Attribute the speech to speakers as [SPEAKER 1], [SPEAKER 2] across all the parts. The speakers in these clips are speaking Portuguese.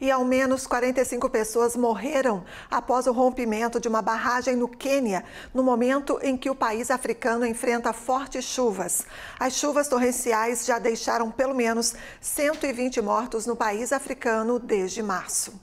[SPEAKER 1] E ao menos 45 pessoas morreram após o rompimento de uma barragem no Quênia, no momento em que o país africano enfrenta fortes chuvas. As chuvas torrenciais já deixaram pelo menos 120 mortos no país africano desde março.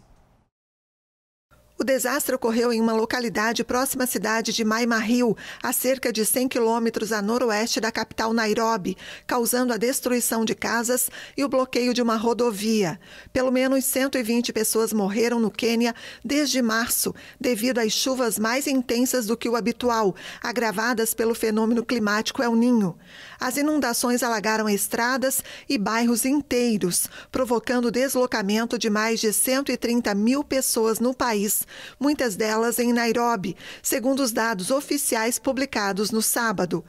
[SPEAKER 1] O desastre ocorreu em uma localidade próxima à cidade de Maimaril, a cerca de 100 quilômetros a noroeste da capital Nairobi, causando a destruição de casas e o bloqueio de uma rodovia. Pelo menos 120 pessoas morreram no Quênia desde março, devido às chuvas mais intensas do que o habitual, agravadas pelo fenômeno climático El Ninho. As inundações alagaram estradas e bairros inteiros, provocando o deslocamento de mais de 130 mil pessoas no país muitas delas em Nairobi, segundo os dados oficiais publicados no sábado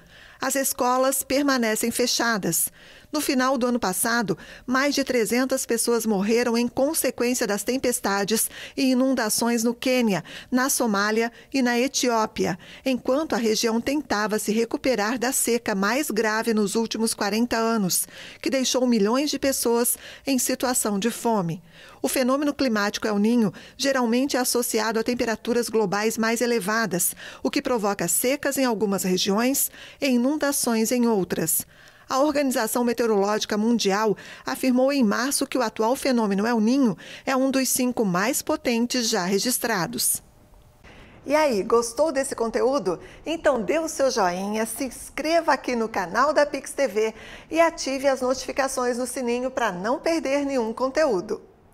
[SPEAKER 1] as escolas permanecem fechadas. No final do ano passado, mais de 300 pessoas morreram em consequência das tempestades e inundações no Quênia, na Somália e na Etiópia, enquanto a região tentava se recuperar da seca mais grave nos últimos 40 anos, que deixou milhões de pessoas em situação de fome. O fenômeno climático El Ninho geralmente é associado a temperaturas globais mais elevadas, o que provoca secas em algumas regiões e inundações inundações em outras. A Organização Meteorológica Mundial afirmou em março que o atual fenômeno El Ninho é um dos cinco mais potentes já registrados. E aí, gostou desse conteúdo? Então dê o seu joinha, se inscreva aqui no canal da Pix TV e ative as notificações no sininho para não perder nenhum conteúdo.